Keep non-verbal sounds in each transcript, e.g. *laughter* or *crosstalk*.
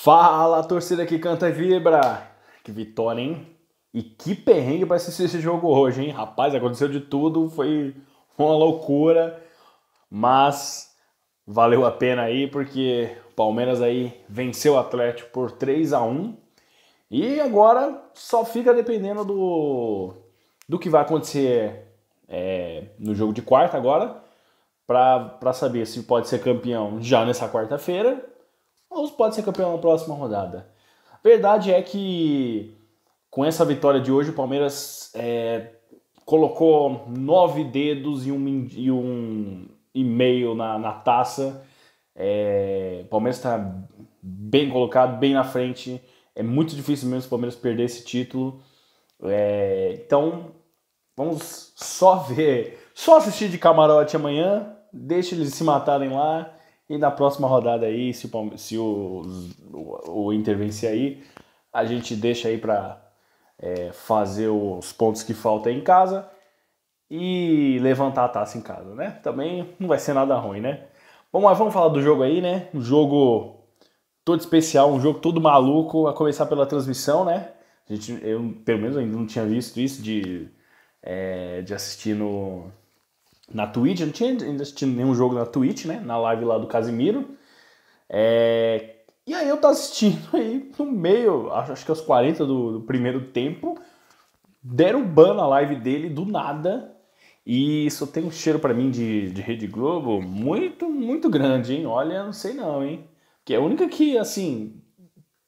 Fala, torcida que canta e vibra! Que vitória, hein? E que perrengue para assistir esse jogo hoje, hein? Rapaz, aconteceu de tudo, foi uma loucura, mas valeu a pena aí porque o Palmeiras aí venceu o Atlético por 3 a 1 e agora só fica dependendo do, do que vai acontecer é, no jogo de quarta agora para saber se pode ser campeão já nessa quarta-feira ou pode ser campeão na próxima rodada. Verdade é que com essa vitória de hoje o Palmeiras é, colocou nove dedos e um, e um e meio na, na taça. É, o Palmeiras está bem colocado, bem na frente. É muito difícil mesmo o Palmeiras perder esse título. É, então, vamos só ver, só assistir de camarote amanhã. Deixa eles se matarem lá. E na próxima rodada aí, se o, se o, o, o Inter vencer aí, a gente deixa aí para é, fazer os pontos que faltam em casa e levantar a taça em casa, né? Também não vai ser nada ruim, né? Bom, mas vamos falar do jogo aí, né? Um jogo todo especial, um jogo todo maluco, a começar pela transmissão, né? A gente, eu, pelo menos, ainda não tinha visto isso de, é, de assistir no, na Twitch. Eu não tinha ainda assistido nenhum jogo na Twitch, né? Na live lá do Casimiro. É... E aí eu tava assistindo *laughs* aí no meio, acho, acho que aos 40 do, do primeiro tempo, deram ban na live dele do nada. E isso tem um cheiro para mim de, de Rede Globo muito, muito grande, hein? Olha, não sei não, hein? Que é a única que, assim,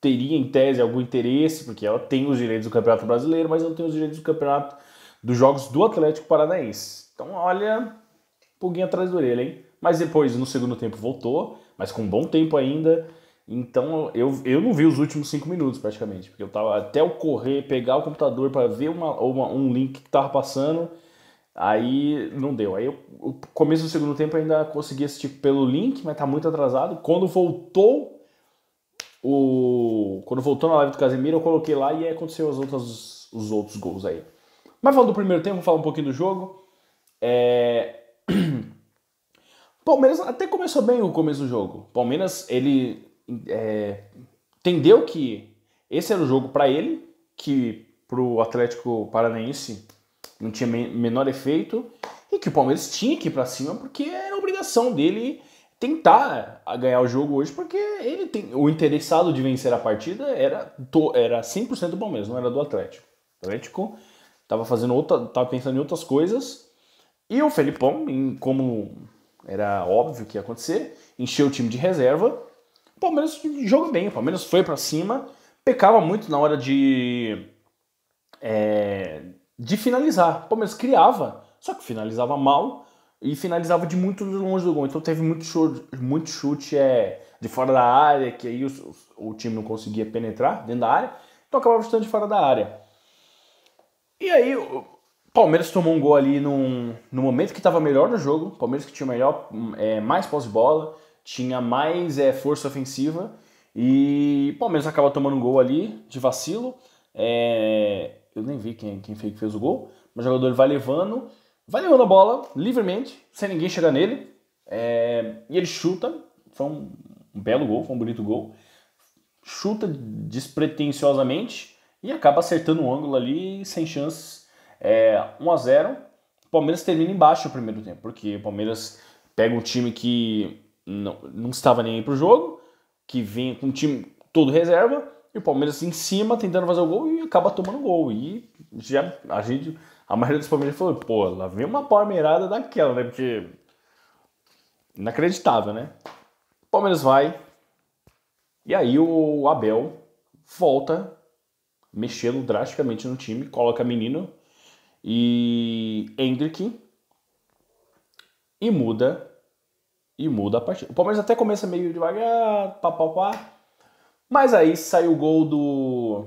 teria em tese algum interesse, porque ela tem os direitos do Campeonato Brasileiro, mas não tem os direitos do campeonato dos jogos do Atlético Paranaense. Então, olha, pulguinha atrás da orelha, hein? Mas depois, no segundo tempo, voltou, mas com um bom tempo ainda. Então, eu, eu não vi os últimos cinco minutos praticamente, porque eu tava até o correr, pegar o computador para ver uma, uma, um link que tava passando, aí não deu. Aí, eu, o começo do segundo tempo, ainda consegui assistir pelo link, mas tá muito atrasado. Quando voltou o quando voltou na live do Casemiro, eu coloquei lá e aconteceu os outros, os outros gols aí. Mas falando do primeiro tempo, vou falar um pouquinho do jogo. É... *clears throat* Palmeiras até começou bem o começo do jogo. Palmeiras, ele é, entendeu que esse era o jogo para ele, que para o Atlético Paranaense não tinha menor efeito e que o Palmeiras tinha que ir para cima porque era obrigação dele tentar ganhar o jogo hoje porque ele tem o interessado de vencer a partida era era 100% do Palmeiras, não era do Atlético. O Atlético estava fazendo outra, tava pensando em outras coisas e o Felipão, em, como era óbvio que ia acontecer, encheu o time de reserva. O Palmeiras jogou bem, o Palmeiras foi para cima, pecava muito na hora de é, de finalizar. O Palmeiras criava, só que finalizava mal e finalizava de muito longe do gol. Então teve muito chute, muito chute é, de fora da área, que aí o, o, time não conseguia penetrar dentro da área, então acabava chutando de fora da área. E aí Palmeiras tomou um gol ali num, no momento que estava melhor no jogo. Palmeiras que tinha melhor, é, mais pós-bola, tinha mais é, força ofensiva. E Palmeiras acaba tomando um gol ali de vacilo. É, eu nem vi quem, quem fez, fez o gol, mas o jogador vai levando, vai levando a bola livremente, sem ninguém chegar nele. É, e ele chuta. Foi um, um belo gol, foi um bonito gol. Chuta despretensiosamente e acaba acertando o um ângulo ali sem chances é, 1 a 0 o Palmeiras termina embaixo o primeiro tempo, porque o Palmeiras pega um time que não, não estava nem aí pro jogo, que vinha com um time todo reserva, e o Palmeiras em cima tentando fazer o gol e acaba tomando gol. E já a gente, a maioria dos Palmeiras falou, pô, lá vem uma palmeirada daquela, né? Porque inacreditável, né? O Palmeiras vai. E aí o Abel volta mexendo drasticamente no time, coloca menino e Hendrick e muda e muda a partida. O Palmeiras até começa meio devagar, pá, pá, pá. Mas aí sai o gol do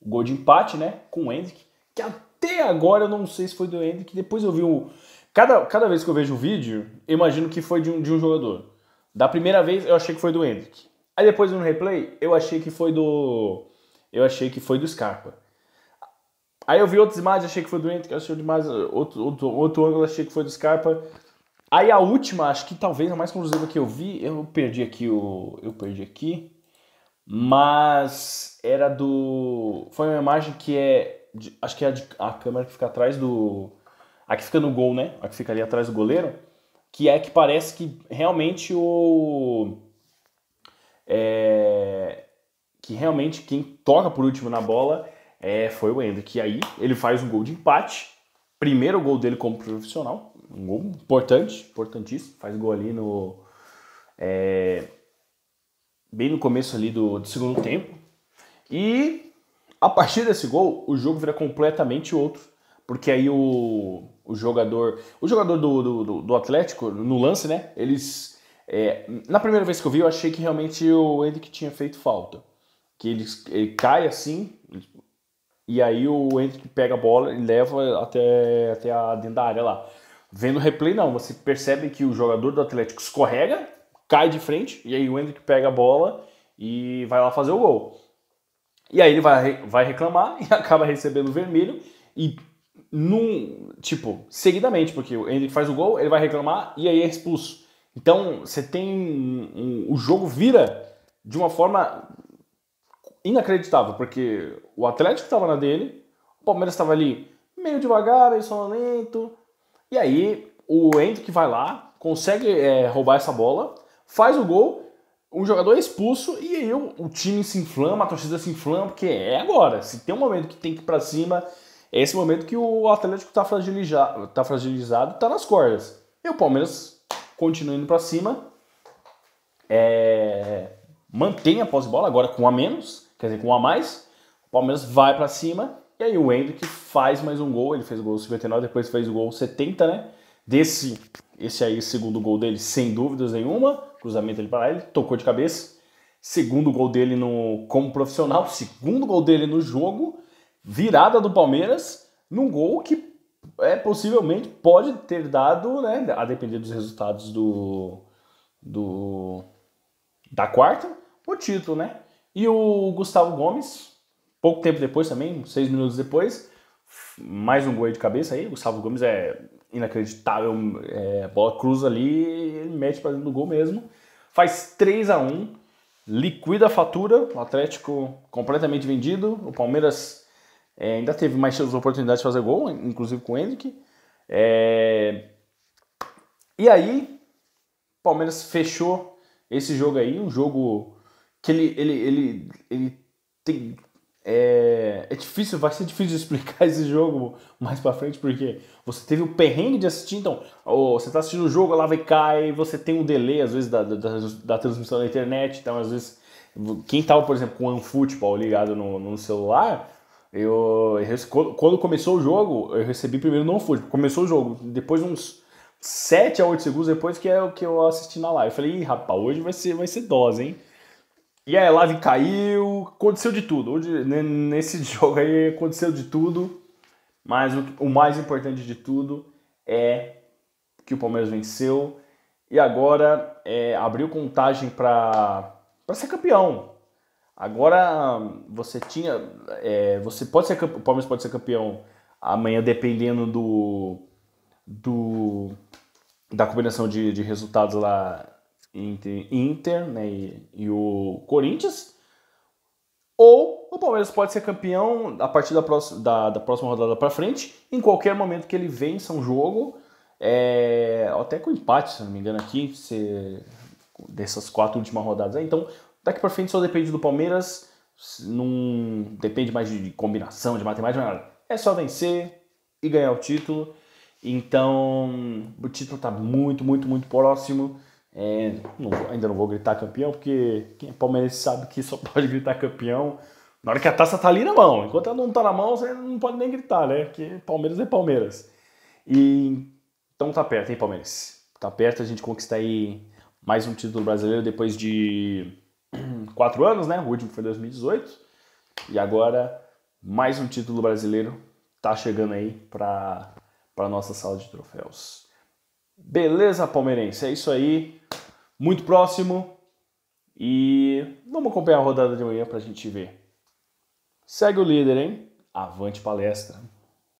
o gol de empate, né, com o Hendrick, que até agora eu não sei se foi do Hendrick, depois eu vi o cada, cada vez que eu vejo o vídeo, eu imagino que foi de um, de um jogador. Da primeira vez eu achei que foi do Hendrick. Aí depois no replay eu achei que foi do eu achei que foi do Scarpa. Aí eu vi outras imagens, achei que foi do Hendrick, achei demais, outro, outro, outro ângulo, achei que foi do Scarpa. Aí a última, acho que talvez a mais conclusiva que eu vi, eu perdi aqui o. Eu perdi aqui. Mas era do. Foi uma imagem que é. De, acho que é a, de, a, câmera que fica atrás do. A que fica no gol, né? A que fica ali atrás do goleiro. Que é que parece que realmente o. É, que realmente quem toca por último na bola é, foi o Hendrick. E aí ele faz um gol de empate, primeiro gol dele como profissional, um gol importante, importantíssimo, faz gol ali no... É, bem no começo ali do, do segundo tempo. E a partir desse gol, o jogo vira completamente outro, porque aí o, o jogador, o jogador do, do, do Atlético, no lance, né, eles... É, na primeira vez que eu vi, eu achei que realmente o Hendrick tinha feito falta. Que ele, ele cai assim, e aí o Hendrick pega a bola e leva até, até a, dentro da área lá. Vendo o replay, não. Você percebe que o jogador do Atlético escorrega, cai de frente, e aí o Hendrick pega a bola e vai lá fazer o gol. E aí ele vai, vai reclamar *laughs* e acaba recebendo vermelho. E num. Tipo, seguidamente, porque o Hendrick faz o gol, ele vai reclamar e aí é expulso. Então você tem. Um, um, o jogo vira de uma forma inacreditável, porque o Atlético estava na dele, o Palmeiras estava ali meio devagar, meio sonolento. E aí o que vai lá, consegue é, roubar essa bola, faz o gol, um jogador é expulso e aí o, o, time se inflama, a torcida se inflama, porque é agora. Se tem um momento que tem que ir pra cima, é esse momento que o Atlético tá, fragilizado, tá fragilizado, tá nas cordas. E o Palmeiras continua indo pra cima, é, mantém a pós-bola, agora com a menos, quer dizer, com um a mais, o Palmeiras vai para cima, e aí o Hendrick faz mais um gol, ele fez o gol 59, depois fez o gol 70, né? Desse, esse aí, segundo gol dele, sem dúvidas nenhuma, cruzamento ele para ele, tocou de cabeça. Segundo gol dele no, como profissional, *laughs* segundo gol dele no jogo, virada do Palmeiras, num gol que é, possivelmente pode ter dado, né, a depender dos resultados do, do da quarta, o título, né? E o Gustavo Gomes, pouco tempo depois também, seis minutos depois, mais um gol de cabeça aí. O Gustavo Gomes é inacreditável, é, bola cruza ali, ele mete para dentro do gol mesmo. Faz 3 a 1 liquida a fatura, o Atlético completamente vendido, o Palmeiras é, ainda teve mais oportunidades de fazer gol, inclusive com o Henrique. É... E aí, o Palmeiras fechou esse jogo aí, um jogo que ele, ele, ele, ele tem. É, é difícil, vai ser difícil explicar *laughs* esse jogo mais pra frente, porque você teve o perrengue de assistir, então, ou você tá assistindo o jogo, lá vai cair, cai, você tem um delay, às vezes, da, da, da transmissão da internet, então, às vezes, quem tava, por exemplo, com o OneFootball ligado no, no celular, eu, quando começou o jogo, eu recebi primeiro no OneFootball, começou o jogo, depois uns 7 a 8 segundos depois que é o que eu assisti na live. Eu falei, Ih, rapaz, hoje vai ser, vai ser dose, hein? E a Elave caiu, aconteceu de tudo. nesse *laughs* jogo aí aconteceu de tudo, mas o, o mais importante de tudo é que o Palmeiras venceu e agora é, abriu contagem para ser campeão. Agora você tinha, é, você pode ser o Palmeiras pode ser campeão amanhã dependendo do, do da combinação de, de resultados lá entre Inter né, e, e o Corinthians. Ou o Palmeiras pode ser campeão a partir da, próxima, da, da próxima rodada para frente, em qualquer momento que ele vença um jogo, é, até com empate, se não me engano, aqui, se, dessas quatro últimas rodadas. Aí. Então, daqui para frente só depende do Palmeiras, não depende mais de combinação, de matemática, nada. É só vencer e ganhar o título. Então, o título está muito, muito, muito próximo. É, não, ainda não vou gritar campeão, porque quem é palmeirense sabe que só *laughs* pode gritar campeão na hora que a taça tá ali na mão. Enquanto ela não tá na mão, você não pode nem gritar, né? Porque Palmeiras é Palmeiras. E então tá perto, hein, Palmeiras? Tá perto a gente conquistar aí mais um título brasileiro depois de *clears throat* quatro anos, né? O último foi 2018. E agora mais um título brasileiro tá chegando aí para para nossa sala de troféus. Beleza, palmeirense? É isso aí muito próximo. E vamos acompanhar a rodada de manhã para a gente ver. Segue o líder, hein? Avante palestra!